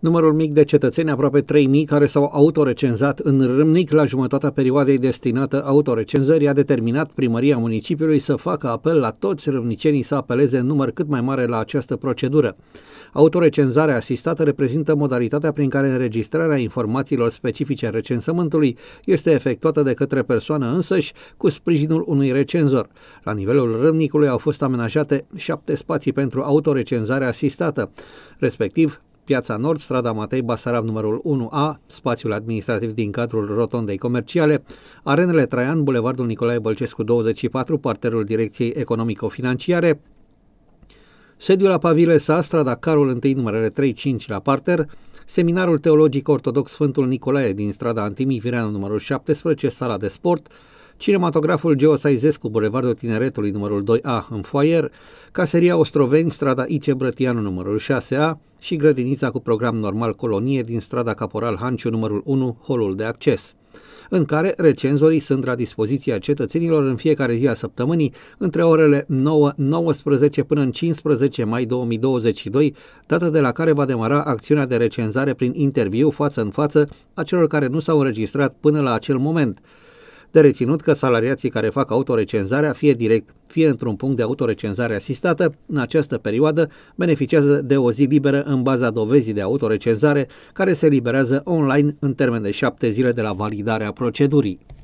Numărul mic de cetățeni, aproape 3.000, care s-au autorecenzat în Râmnic la jumătatea perioadei destinată autorecenzării, a determinat primăria municipiului să facă apel la toți râmnicenii să apeleze în număr cât mai mare la această procedură. Autorecenzarea asistată reprezintă modalitatea prin care înregistrarea informațiilor specifice recensământului este efectuată de către persoană însăși cu sprijinul unui recenzor. La nivelul Râmnicului au fost amenajate șapte spații pentru autorecenzare asistată, respectiv Piața Nord, strada Matei Basarab numărul 1A, spațiul administrativ din cadrul rotondei comerciale, arenele Traian, Bulevardul Nicolae Bălcescu 24, parterul Direcției Economico-Financiare, sediul la Pavile Sa, strada Carol 1, numărele 35 la parter, seminarul teologic ortodox Sfântul Nicolae din strada Antimii Vireanu numărul 17, sala de sport, cinematograful Geo Saizescu, Bulevardul Tineretului, numărul 2A, în foaier, caseria Ostroveni, strada Ice Brătianu, numărul 6A și grădinița cu program normal Colonie din strada Caporal Hanciu, numărul 1, holul de acces în care recenzorii sunt la dispoziția cetățenilor în fiecare zi a săptămânii între orele 9-19 până în 15 mai 2022, data de la care va demara acțiunea de recenzare prin interviu față în față a celor care nu s-au înregistrat până la acel moment de reținut că salariații care fac autorecenzarea, fie direct, fie într-un punct de autorecenzare asistată, în această perioadă beneficiază de o zi liberă în baza dovezii de autorecenzare care se liberează online în termen de șapte zile de la validarea procedurii.